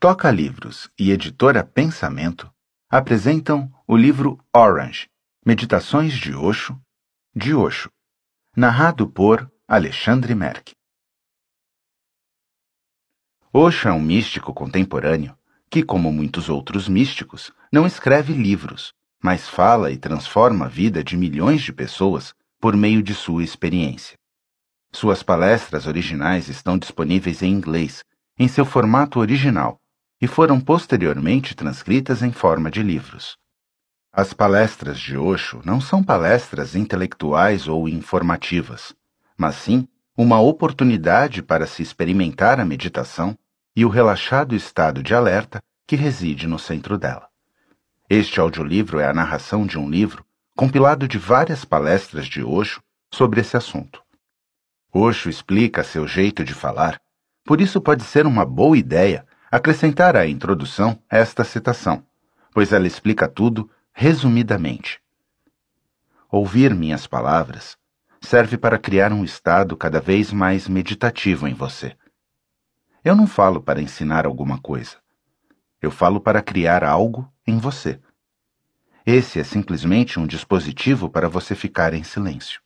Toca Livros e Editora Pensamento apresentam o livro Orange, Meditações de Osho, de Osho, narrado por Alexandre Merck. Osho é um místico contemporâneo que, como muitos outros místicos, não escreve livros, mas fala e transforma a vida de milhões de pessoas por meio de sua experiência. Suas palestras originais estão disponíveis em inglês, em seu formato original e foram posteriormente transcritas em forma de livros. As palestras de Osho não são palestras intelectuais ou informativas, mas sim uma oportunidade para se experimentar a meditação e o relaxado estado de alerta que reside no centro dela. Este audiolivro é a narração de um livro compilado de várias palestras de Osho sobre esse assunto. Osho explica seu jeito de falar, por isso pode ser uma boa ideia acrescentar à introdução esta citação, pois ela explica tudo resumidamente. Ouvir minhas palavras serve para criar um estado cada vez mais meditativo em você. Eu não falo para ensinar alguma coisa. Eu falo para criar algo em você. Esse é simplesmente um dispositivo para você ficar em silêncio.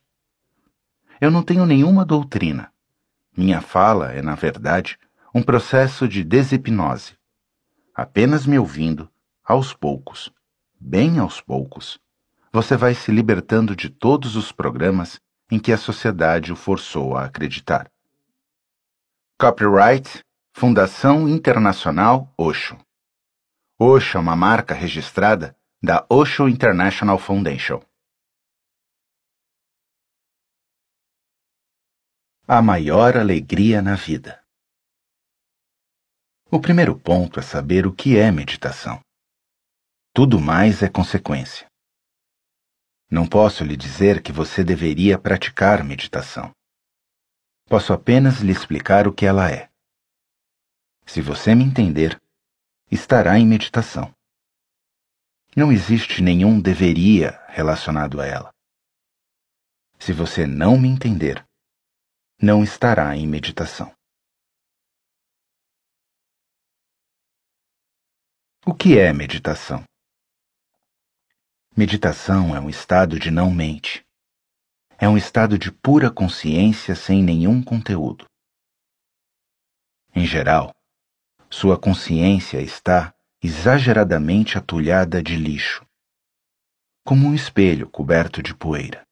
Eu não tenho nenhuma doutrina. Minha fala é, na verdade, um processo de deshipnose. Apenas me ouvindo, aos poucos, bem aos poucos, você vai se libertando de todos os programas em que a sociedade o forçou a acreditar. Copyright Fundação Internacional Osho. Osho é uma marca registrada da Osho International Foundation. A maior alegria na vida. O primeiro ponto é saber o que é meditação. Tudo mais é consequência. Não posso lhe dizer que você deveria praticar meditação. Posso apenas lhe explicar o que ela é. Se você me entender, estará em meditação. Não existe nenhum deveria relacionado a ela. Se você não me entender, não estará em meditação. O que é meditação? Meditação é um estado de não mente. É um estado de pura consciência sem nenhum conteúdo. Em geral, sua consciência está exageradamente atulhada de lixo, como um espelho coberto de poeira.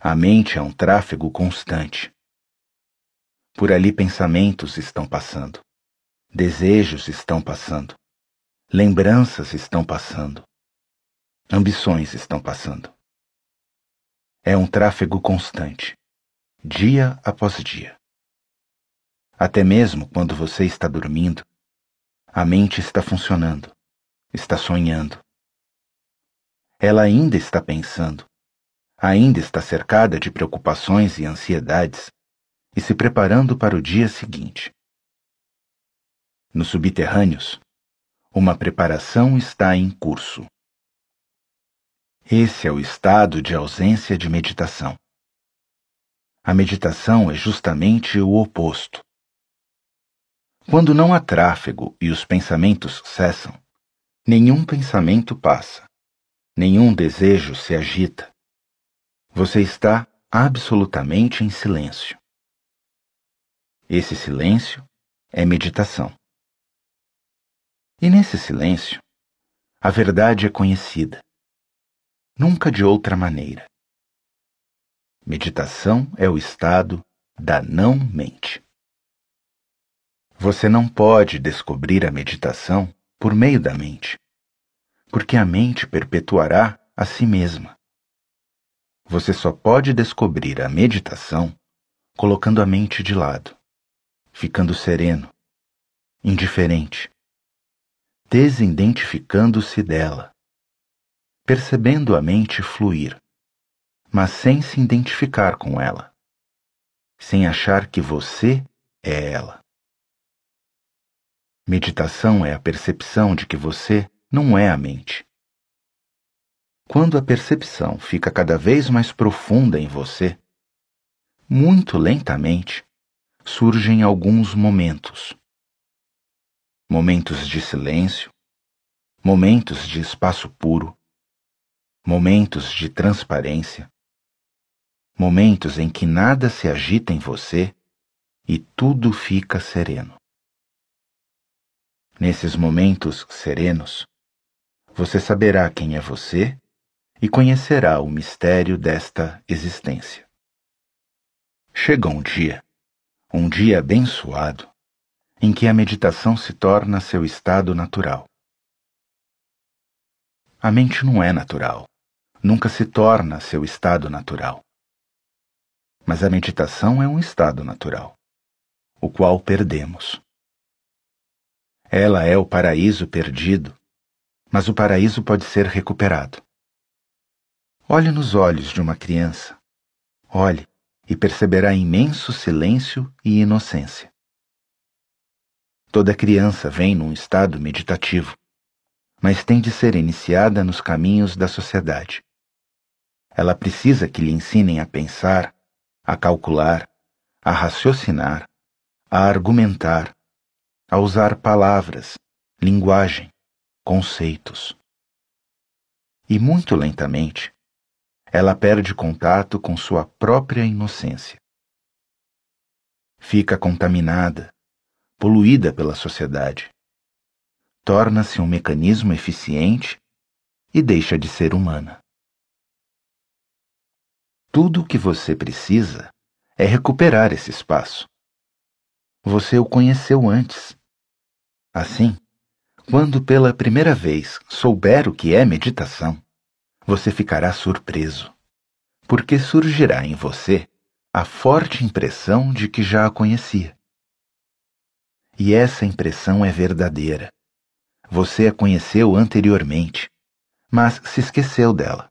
A mente é um tráfego constante. Por ali pensamentos estão passando Desejos estão passando. Lembranças estão passando. Ambições estão passando. É um tráfego constante, dia após dia. Até mesmo quando você está dormindo, a mente está funcionando, está sonhando. Ela ainda está pensando, ainda está cercada de preocupações e ansiedades e se preparando para o dia seguinte nos subterrâneos, uma preparação está em curso. Esse é o estado de ausência de meditação. A meditação é justamente o oposto. Quando não há tráfego e os pensamentos cessam, nenhum pensamento passa, nenhum desejo se agita. Você está absolutamente em silêncio. Esse silêncio é meditação. E nesse silêncio, a verdade é conhecida, nunca de outra maneira. Meditação é o estado da não-mente. Você não pode descobrir a meditação por meio da mente, porque a mente perpetuará a si mesma. Você só pode descobrir a meditação colocando a mente de lado, ficando sereno, indiferente desidentificando-se dela, percebendo a mente fluir, mas sem se identificar com ela, sem achar que você é ela. Meditação é a percepção de que você não é a mente. Quando a percepção fica cada vez mais profunda em você, muito lentamente surgem alguns momentos momentos de silêncio, momentos de espaço puro, momentos de transparência, momentos em que nada se agita em você e tudo fica sereno. Nesses momentos serenos, você saberá quem é você e conhecerá o mistério desta existência. Chega um dia, um dia abençoado, em que a meditação se torna seu estado natural. A mente não é natural, nunca se torna seu estado natural. Mas a meditação é um estado natural, o qual perdemos. Ela é o paraíso perdido, mas o paraíso pode ser recuperado. Olhe nos olhos de uma criança. Olhe e perceberá imenso silêncio e inocência. Toda criança vem num estado meditativo, mas tem de ser iniciada nos caminhos da sociedade. Ela precisa que lhe ensinem a pensar, a calcular, a raciocinar, a argumentar, a usar palavras, linguagem, conceitos. E muito lentamente, ela perde contato com sua própria inocência. Fica contaminada, poluída pela sociedade. Torna-se um mecanismo eficiente e deixa de ser humana. Tudo o que você precisa é recuperar esse espaço. Você o conheceu antes. Assim, quando pela primeira vez souber o que é meditação, você ficará surpreso, porque surgirá em você a forte impressão de que já a conhecia. E essa impressão é verdadeira. Você a conheceu anteriormente, mas se esqueceu dela.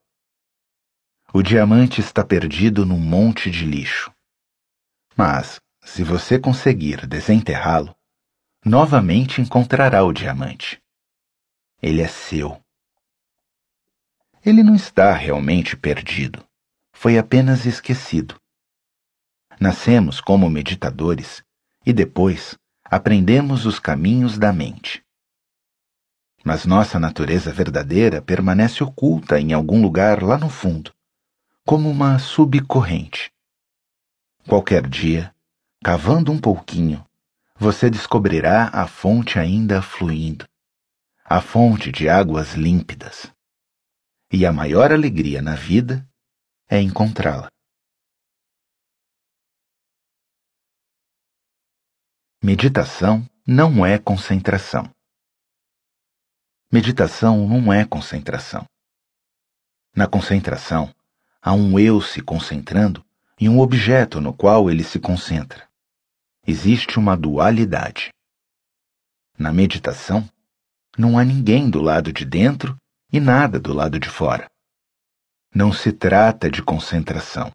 O diamante está perdido num monte de lixo. Mas, se você conseguir desenterrá-lo, novamente encontrará o diamante. Ele é seu. Ele não está realmente perdido, foi apenas esquecido. Nascemos como meditadores e depois aprendemos os caminhos da mente. Mas nossa natureza verdadeira permanece oculta em algum lugar lá no fundo, como uma subcorrente. Qualquer dia, cavando um pouquinho, você descobrirá a fonte ainda fluindo, a fonte de águas límpidas. E a maior alegria na vida é encontrá-la. Meditação não é concentração. Meditação não é concentração. Na concentração, há um eu se concentrando e um objeto no qual ele se concentra. Existe uma dualidade. Na meditação, não há ninguém do lado de dentro e nada do lado de fora. Não se trata de concentração.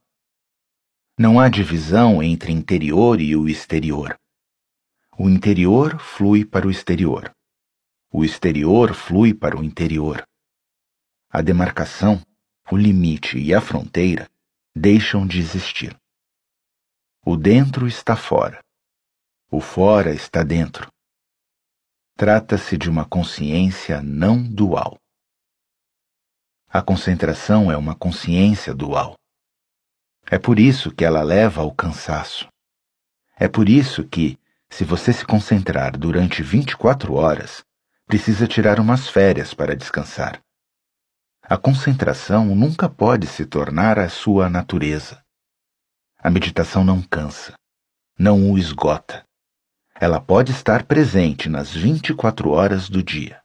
Não há divisão entre interior e o exterior. O interior flui para o exterior. O exterior flui para o interior. A demarcação, o limite e a fronteira deixam de existir. O dentro está fora. O fora está dentro. Trata-se de uma consciência não dual. A concentração é uma consciência dual. É por isso que ela leva ao cansaço. É por isso que, se você se concentrar durante 24 horas, precisa tirar umas férias para descansar. A concentração nunca pode se tornar a sua natureza. A meditação não cansa, não o esgota. Ela pode estar presente nas 24 horas do dia,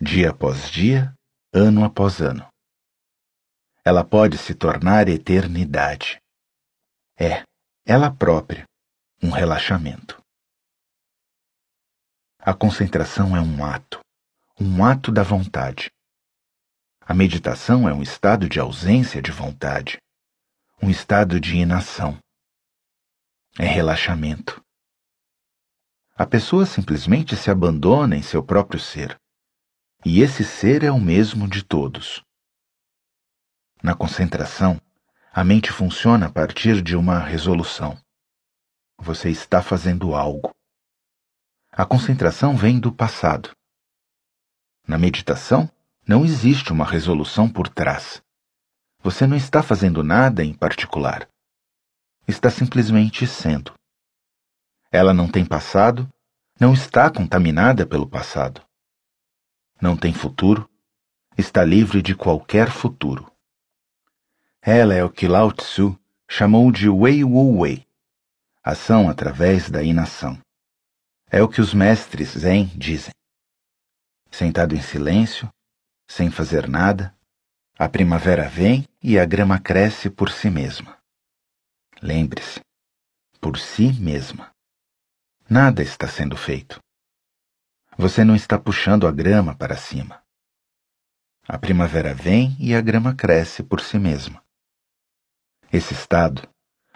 dia após dia, ano após ano. Ela pode se tornar eternidade. É, ela própria, um relaxamento. A concentração é um ato, um ato da vontade. A meditação é um estado de ausência de vontade, um estado de inação. É relaxamento. A pessoa simplesmente se abandona em seu próprio ser, e esse ser é o mesmo de todos. Na concentração, a mente funciona a partir de uma resolução. Você está fazendo algo a concentração vem do passado. Na meditação, não existe uma resolução por trás. Você não está fazendo nada em particular. Está simplesmente sendo. Ela não tem passado, não está contaminada pelo passado. Não tem futuro, está livre de qualquer futuro. Ela é o que Lao Tzu chamou de Wei Wu Wei ação através da inação. É o que os mestres Zen dizem. Sentado em silêncio, sem fazer nada, a primavera vem e a grama cresce por si mesma. Lembre-se, por si mesma. Nada está sendo feito. Você não está puxando a grama para cima. A primavera vem e a grama cresce por si mesma. Esse estado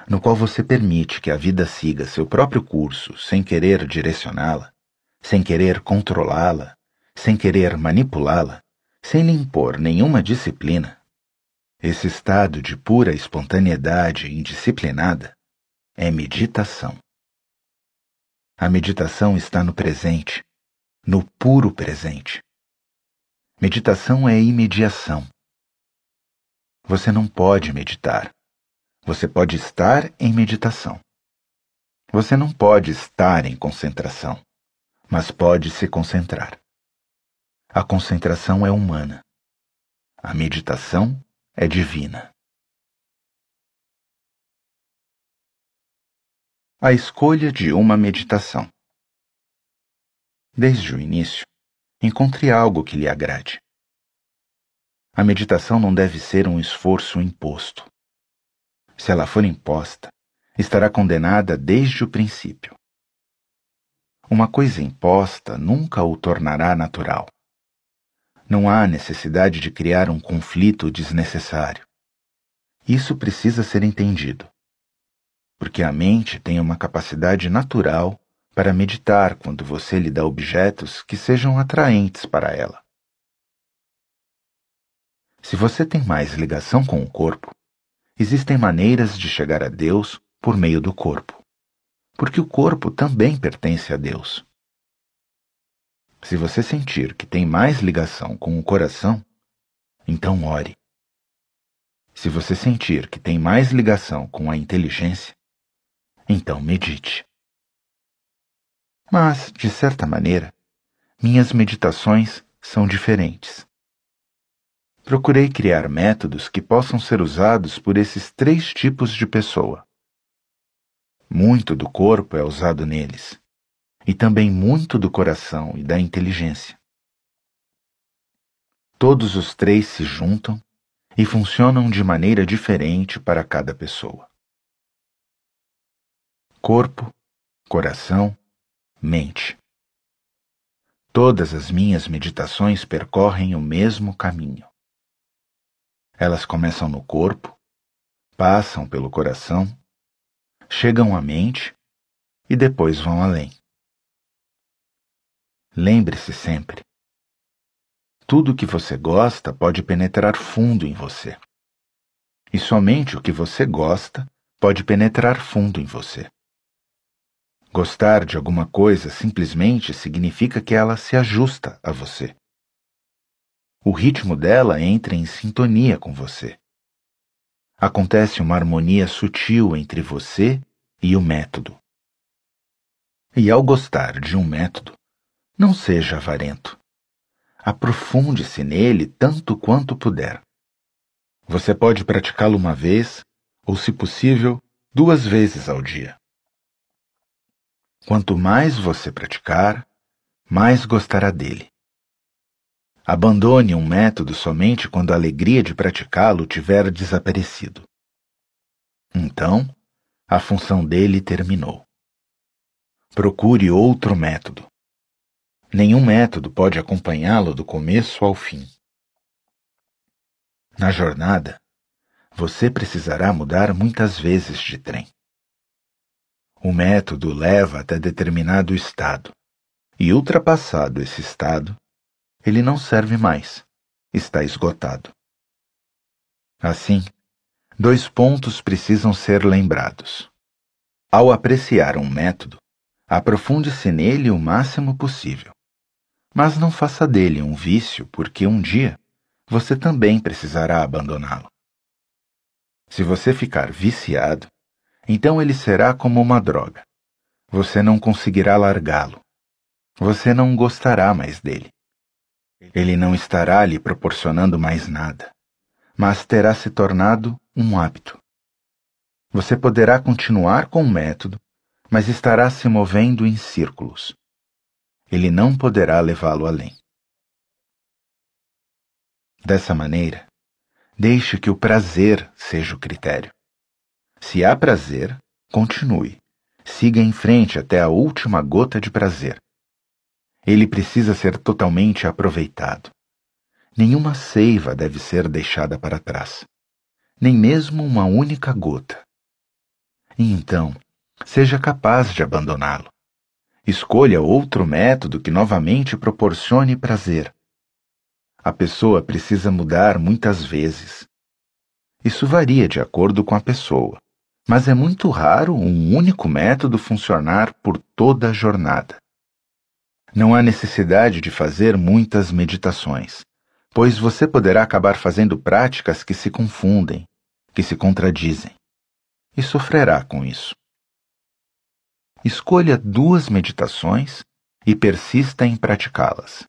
no qual você permite que a vida siga seu próprio curso sem querer direcioná-la, sem querer controlá-la, sem querer manipulá-la, sem lhe impor nenhuma disciplina, esse estado de pura espontaneidade indisciplinada é meditação. A meditação está no presente, no puro presente. Meditação é imediação. Você não pode meditar, você pode estar em meditação. Você não pode estar em concentração, mas pode se concentrar. A concentração é humana. A meditação é divina. A escolha de uma meditação. Desde o início, encontre algo que lhe agrade. A meditação não deve ser um esforço imposto se ela for imposta, estará condenada desde o princípio. Uma coisa imposta nunca o tornará natural. Não há necessidade de criar um conflito desnecessário. Isso precisa ser entendido, porque a mente tem uma capacidade natural para meditar quando você lhe dá objetos que sejam atraentes para ela. Se você tem mais ligação com o corpo, existem maneiras de chegar a Deus por meio do corpo, porque o corpo também pertence a Deus. Se você sentir que tem mais ligação com o coração, então ore. Se você sentir que tem mais ligação com a inteligência, então medite. Mas, de certa maneira, minhas meditações são diferentes. Procurei criar métodos que possam ser usados por esses três tipos de pessoa. Muito do corpo é usado neles, e também muito do coração e da inteligência. Todos os três se juntam e funcionam de maneira diferente para cada pessoa. Corpo, coração, mente. Todas as minhas meditações percorrem o mesmo caminho. Elas começam no corpo, passam pelo coração, chegam à mente e depois vão além. Lembre-se sempre: tudo o que você gosta pode penetrar fundo em você. E somente o que você gosta pode penetrar fundo em você. Gostar de alguma coisa simplesmente significa que ela se ajusta a você o ritmo dela entra em sintonia com você. Acontece uma harmonia sutil entre você e o método. E ao gostar de um método, não seja avarento. Aprofunde-se nele tanto quanto puder. Você pode praticá-lo uma vez, ou, se possível, duas vezes ao dia. Quanto mais você praticar, mais gostará dele. Abandone um método somente quando a alegria de praticá-lo tiver desaparecido. Então, a função dele terminou. Procure outro método. Nenhum método pode acompanhá-lo do começo ao fim. Na jornada, você precisará mudar muitas vezes de trem. O método leva até determinado estado, e ultrapassado esse estado, ele não serve mais. Está esgotado. Assim, dois pontos precisam ser lembrados. Ao apreciar um método, aprofunde-se nele o máximo possível. Mas não faça dele um vício, porque um dia você também precisará abandoná-lo. Se você ficar viciado, então ele será como uma droga. Você não conseguirá largá-lo. Você não gostará mais dele. Ele não estará lhe proporcionando mais nada, mas terá se tornado um hábito. Você poderá continuar com o método, mas estará se movendo em círculos. Ele não poderá levá-lo além. Dessa maneira, deixe que o prazer seja o critério. Se há prazer, continue. Siga em frente até a última gota de prazer. Ele precisa ser totalmente aproveitado. Nenhuma seiva deve ser deixada para trás, nem mesmo uma única gota. E então, seja capaz de abandoná-lo. Escolha outro método que novamente proporcione prazer. A pessoa precisa mudar muitas vezes. Isso varia de acordo com a pessoa, mas é muito raro um único método funcionar por toda a jornada. Não há necessidade de fazer muitas meditações, pois você poderá acabar fazendo práticas que se confundem, que se contradizem, e sofrerá com isso. Escolha duas meditações e persista em praticá-las.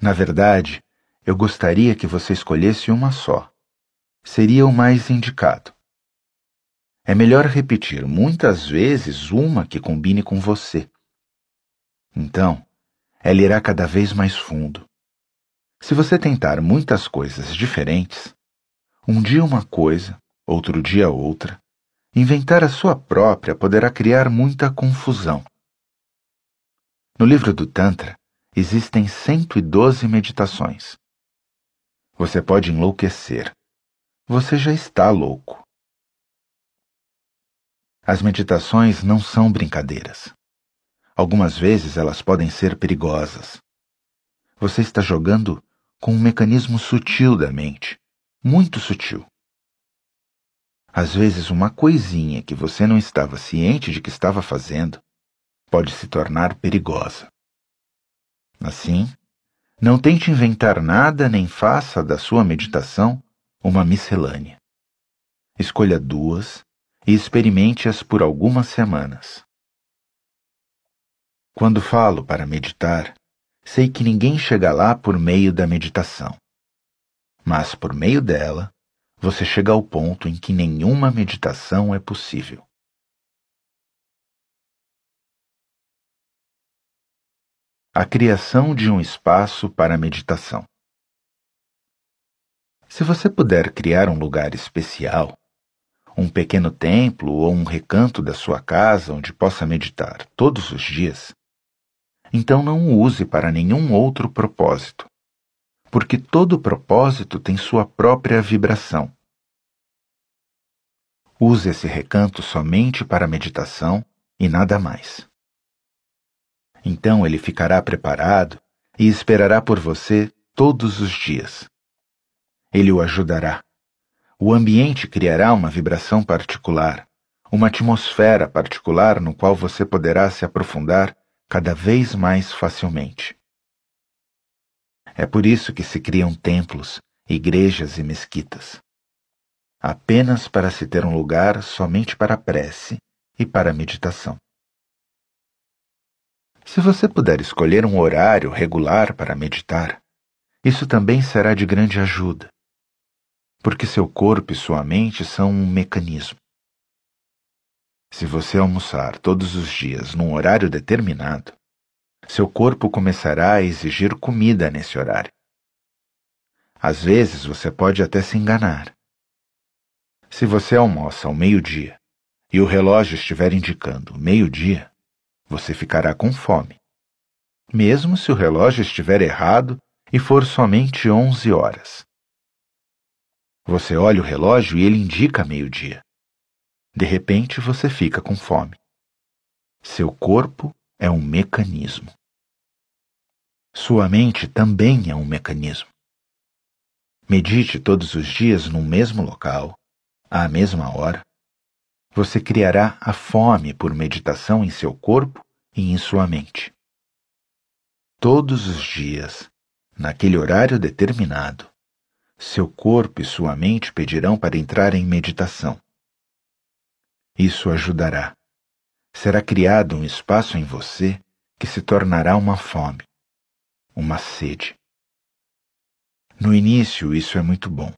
Na verdade, eu gostaria que você escolhesse uma só. Seria o mais indicado. É melhor repetir muitas vezes uma que combine com você então, ela irá cada vez mais fundo. Se você tentar muitas coisas diferentes, um dia uma coisa, outro dia outra, inventar a sua própria poderá criar muita confusão. No livro do Tantra, existem 112 meditações. Você pode enlouquecer. Você já está louco. As meditações não são brincadeiras. Algumas vezes elas podem ser perigosas. Você está jogando com um mecanismo sutil da mente, muito sutil. Às vezes, uma coisinha que você não estava ciente de que estava fazendo pode se tornar perigosa. Assim, não tente inventar nada nem faça da sua meditação uma miscelânea. Escolha duas e experimente-as por algumas semanas. Quando falo para meditar, sei que ninguém chega lá por meio da meditação. Mas por meio dela, você chega ao ponto em que nenhuma meditação é possível. A criação de um espaço para meditação. Se você puder criar um lugar especial, um pequeno templo ou um recanto da sua casa onde possa meditar todos os dias, então não o use para nenhum outro propósito. Porque todo propósito tem sua própria vibração. Use esse recanto somente para meditação e nada mais. Então ele ficará preparado e esperará por você todos os dias. Ele o ajudará. O ambiente criará uma vibração particular, uma atmosfera particular no qual você poderá se aprofundar cada vez mais facilmente. É por isso que se criam templos, igrejas e mesquitas. Apenas para se ter um lugar somente para a prece e para a meditação. Se você puder escolher um horário regular para meditar, isso também será de grande ajuda, porque seu corpo e sua mente são um mecanismo. Se você almoçar todos os dias num horário determinado, seu corpo começará a exigir comida nesse horário. Às vezes você pode até se enganar. Se você almoça ao meio-dia e o relógio estiver indicando meio-dia, você ficará com fome, mesmo se o relógio estiver errado e for somente onze horas. Você olha o relógio e ele indica meio-dia. De repente você fica com fome. Seu corpo é um mecanismo. Sua mente também é um mecanismo. Medite todos os dias no mesmo local, à mesma hora. Você criará a fome por meditação em seu corpo e em sua mente. Todos os dias, naquele horário determinado, seu corpo e sua mente pedirão para entrar em meditação. Isso ajudará. Será criado um espaço em você que se tornará uma fome, uma sede. No início, isso é muito bom.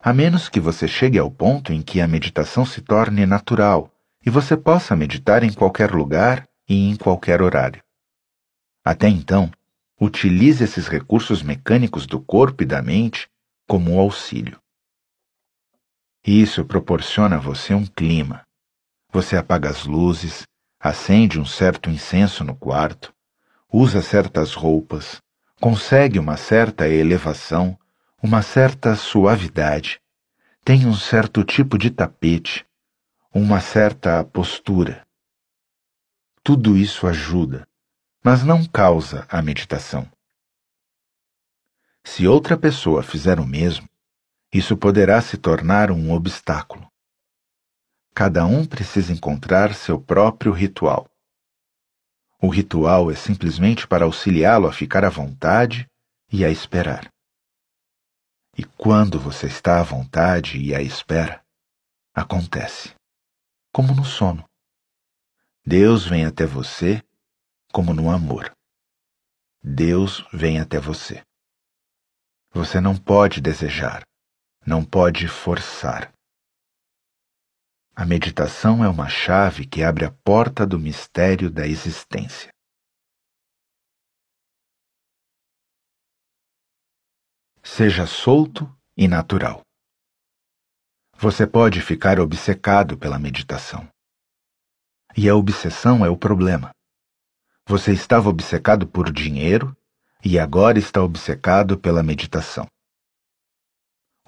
A menos que você chegue ao ponto em que a meditação se torne natural e você possa meditar em qualquer lugar e em qualquer horário. Até então, utilize esses recursos mecânicos do corpo e da mente como um auxílio. Isso proporciona a você um clima, você apaga as luzes, acende um certo incenso no quarto, usa certas roupas, consegue uma certa elevação, uma certa suavidade, tem um certo tipo de tapete, uma certa postura. Tudo isso ajuda, mas não causa a meditação. Se outra pessoa fizer o mesmo, isso poderá se tornar um obstáculo. Cada um precisa encontrar seu próprio ritual. O ritual é simplesmente para auxiliá-lo a ficar à vontade e a esperar. E quando você está à vontade e à espera, acontece, como no sono. Deus vem até você como no amor. Deus vem até você. Você não pode desejar, não pode forçar. A meditação é uma chave que abre a porta do mistério da existência. Seja solto e natural. Você pode ficar obcecado pela meditação. E a obsessão é o problema. Você estava obcecado por dinheiro e agora está obcecado pela meditação.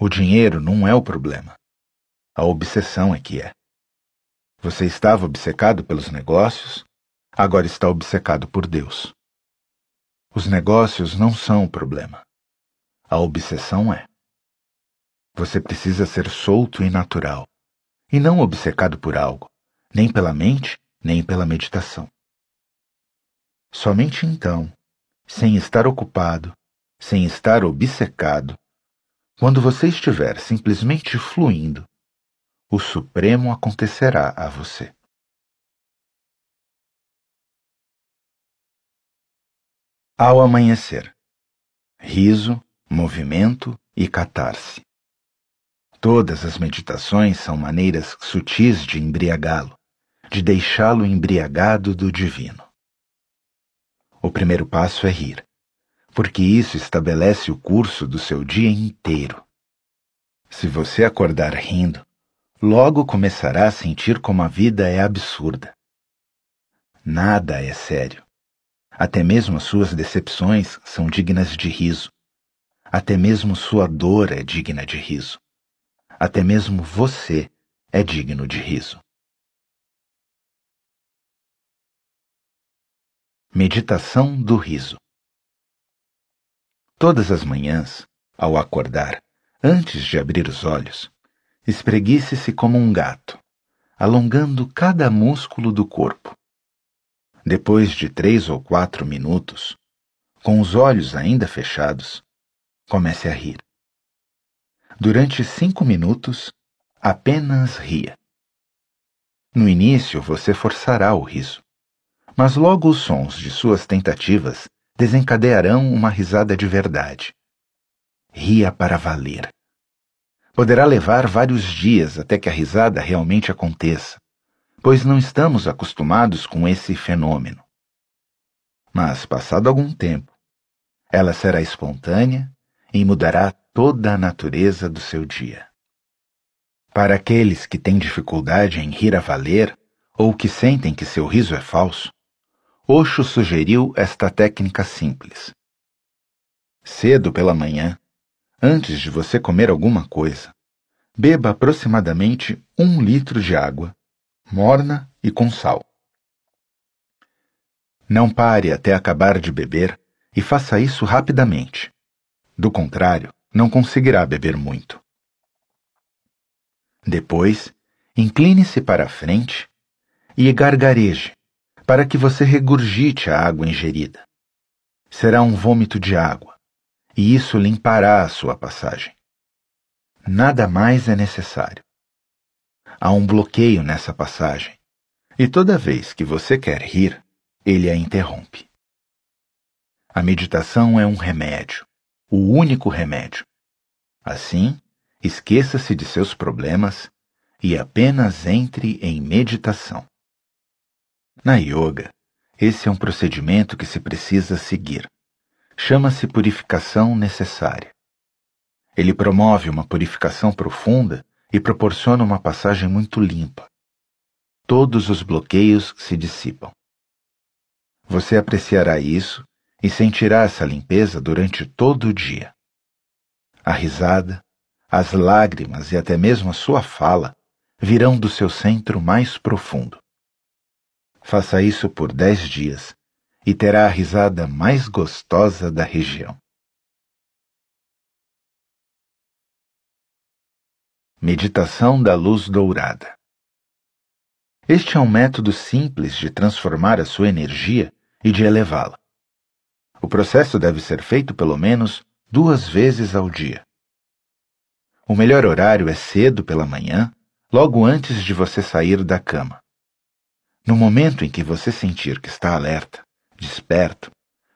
O dinheiro não é o problema. A obsessão é que é. Você estava obcecado pelos negócios, agora está obcecado por Deus. Os negócios não são o problema. A obsessão é. Você precisa ser solto e natural, e não obcecado por algo, nem pela mente, nem pela meditação. Somente então, sem estar ocupado, sem estar obcecado, quando você estiver simplesmente fluindo, o Supremo acontecerá a você. Ao amanhecer, riso, movimento e catarse. Todas as meditações são maneiras sutis de embriagá-lo, de deixá-lo embriagado do divino. O primeiro passo é rir, porque isso estabelece o curso do seu dia inteiro. Se você acordar rindo, Logo começará a sentir como a vida é absurda. Nada é sério. Até mesmo as suas decepções são dignas de riso. Até mesmo sua dor é digna de riso. Até mesmo você é digno de riso. Meditação do riso. Todas as manhãs, ao acordar, antes de abrir os olhos, espreguice-se como um gato, alongando cada músculo do corpo. Depois de três ou quatro minutos, com os olhos ainda fechados, comece a rir. Durante cinco minutos, apenas ria. No início você forçará o riso, mas logo os sons de suas tentativas desencadearão uma risada de verdade. Ria para valer. Poderá levar vários dias até que a risada realmente aconteça, pois não estamos acostumados com esse fenômeno. Mas, passado algum tempo, ela será espontânea e mudará toda a natureza do seu dia. Para aqueles que têm dificuldade em rir a valer ou que sentem que seu riso é falso, Oxo sugeriu esta técnica simples. Cedo pela manhã, antes de você comer alguma coisa. Beba aproximadamente um litro de água, morna e com sal. Não pare até acabar de beber e faça isso rapidamente. Do contrário, não conseguirá beber muito. Depois, incline-se para a frente e gargareje, para que você regurgite a água ingerida. Será um vômito de água e isso limpará a sua passagem. Nada mais é necessário. Há um bloqueio nessa passagem, e toda vez que você quer rir, ele a interrompe. A meditação é um remédio, o único remédio. Assim, esqueça-se de seus problemas e apenas entre em meditação. Na yoga, esse é um procedimento que se precisa seguir chama-se purificação necessária. Ele promove uma purificação profunda e proporciona uma passagem muito limpa. Todos os bloqueios se dissipam. Você apreciará isso e sentirá essa limpeza durante todo o dia. A risada, as lágrimas e até mesmo a sua fala virão do seu centro mais profundo. Faça isso por dez dias e terá a risada mais gostosa da região. Meditação da Luz Dourada Este é um método simples de transformar a sua energia e de elevá-la. O processo deve ser feito pelo menos duas vezes ao dia. O melhor horário é cedo pela manhã, logo antes de você sair da cama. No momento em que você sentir que está alerta, desperto,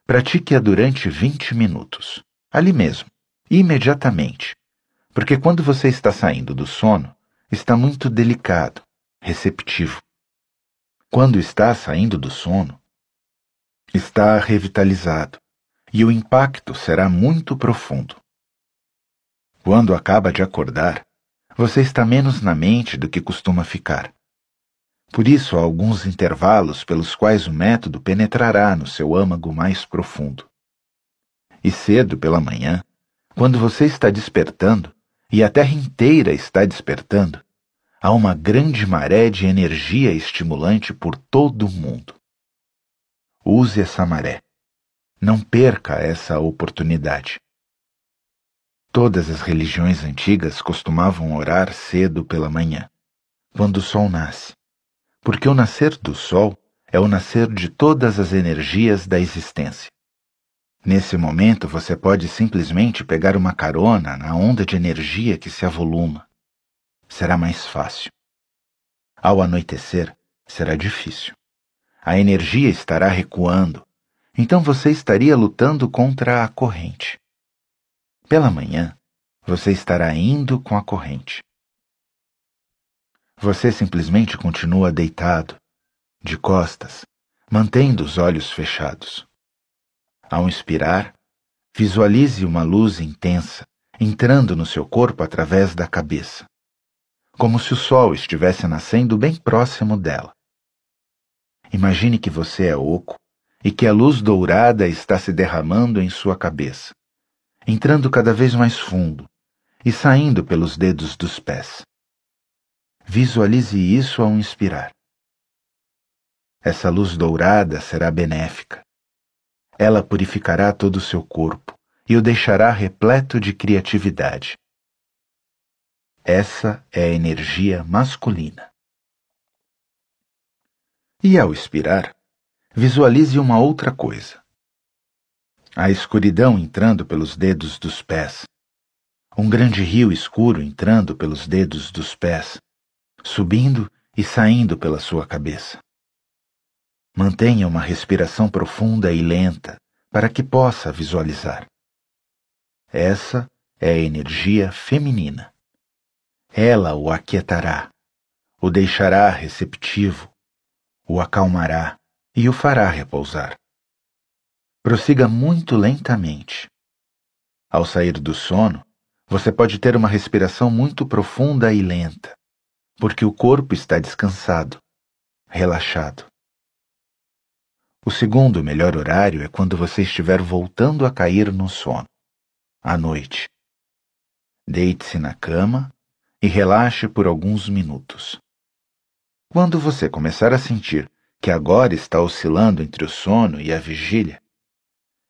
pratique-a durante 20 minutos, ali mesmo, imediatamente, porque quando você está saindo do sono, está muito delicado, receptivo. Quando está saindo do sono, está revitalizado e o impacto será muito profundo. Quando acaba de acordar, você está menos na mente do que costuma ficar. Por isso há alguns intervalos pelos quais o método penetrará no seu âmago mais profundo. E cedo pela manhã, quando você está despertando, e a terra inteira está despertando, há uma grande maré de energia estimulante por todo o mundo. Use essa maré. Não perca essa oportunidade. Todas as religiões antigas costumavam orar cedo pela manhã, quando o sol nasce, porque o nascer do sol é o nascer de todas as energias da existência. Nesse momento, você pode simplesmente pegar uma carona na onda de energia que se avoluma. Será mais fácil. Ao anoitecer, será difícil. A energia estará recuando, então você estaria lutando contra a corrente. Pela manhã, você estará indo com a corrente. Você simplesmente continua deitado, de costas, mantendo os olhos fechados. Ao inspirar, visualize uma luz intensa entrando no seu corpo através da cabeça, como se o sol estivesse nascendo bem próximo dela. Imagine que você é oco e que a luz dourada está se derramando em sua cabeça, entrando cada vez mais fundo e saindo pelos dedos dos pés. Visualize isso ao inspirar. Essa luz dourada será benéfica. Ela purificará todo o seu corpo e o deixará repleto de criatividade. Essa é a energia masculina. E ao expirar, visualize uma outra coisa. A escuridão entrando pelos dedos dos pés. Um grande rio escuro entrando pelos dedos dos pés subindo e saindo pela sua cabeça. Mantenha uma respiração profunda e lenta para que possa visualizar. Essa é a energia feminina. Ela o aquietará, o deixará receptivo, o acalmará e o fará repousar. Prossiga muito lentamente. Ao sair do sono, você pode ter uma respiração muito profunda e lenta porque o corpo está descansado, relaxado. O segundo melhor horário é quando você estiver voltando a cair no sono, à noite. Deite-se na cama e relaxe por alguns minutos. Quando você começar a sentir que agora está oscilando entre o sono e a vigília,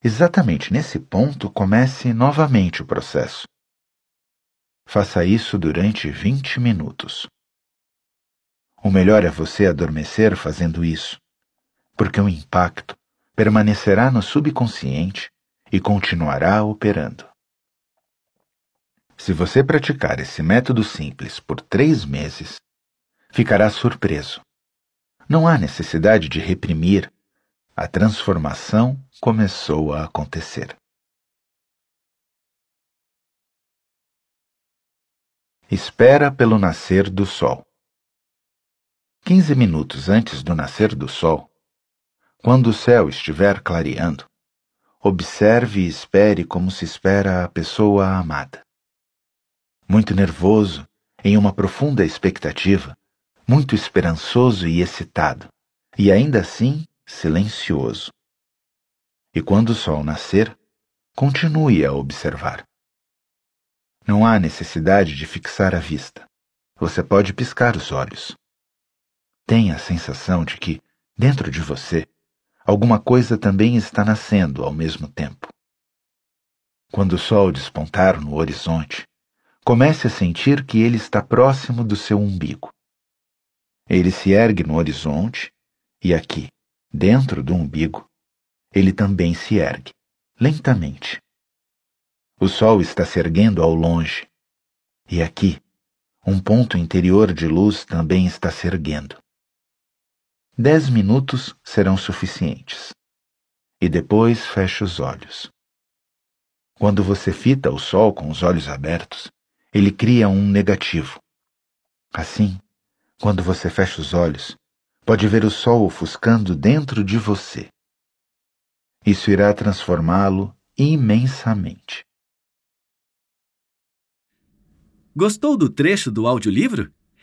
exatamente nesse ponto comece novamente o processo. Faça isso durante 20 minutos. O melhor é você adormecer fazendo isso, porque o impacto permanecerá no subconsciente e continuará operando. Se você praticar esse método simples por três meses, ficará surpreso. Não há necessidade de reprimir. A transformação começou a acontecer. Espera pelo nascer do sol. Quinze minutos antes do nascer do sol, quando o céu estiver clareando, observe e espere como se espera a pessoa amada. Muito nervoso, em uma profunda expectativa, muito esperançoso e excitado, e ainda assim silencioso. E quando o sol nascer, continue a observar. Não há necessidade de fixar a vista. Você pode piscar os olhos. Tenha a sensação de que, dentro de você, alguma coisa também está nascendo ao mesmo tempo. Quando o sol despontar no horizonte, comece a sentir que ele está próximo do seu umbigo. Ele se ergue no horizonte e aqui, dentro do umbigo, ele também se ergue, lentamente. O sol está se erguendo ao longe e aqui, um ponto interior de luz também está se erguendo. Dez minutos serão suficientes. E depois feche os olhos. Quando você fita o sol com os olhos abertos, ele cria um negativo. Assim, quando você fecha os olhos, pode ver o sol ofuscando dentro de você. Isso irá transformá-lo imensamente. Gostou do trecho do audiolivro?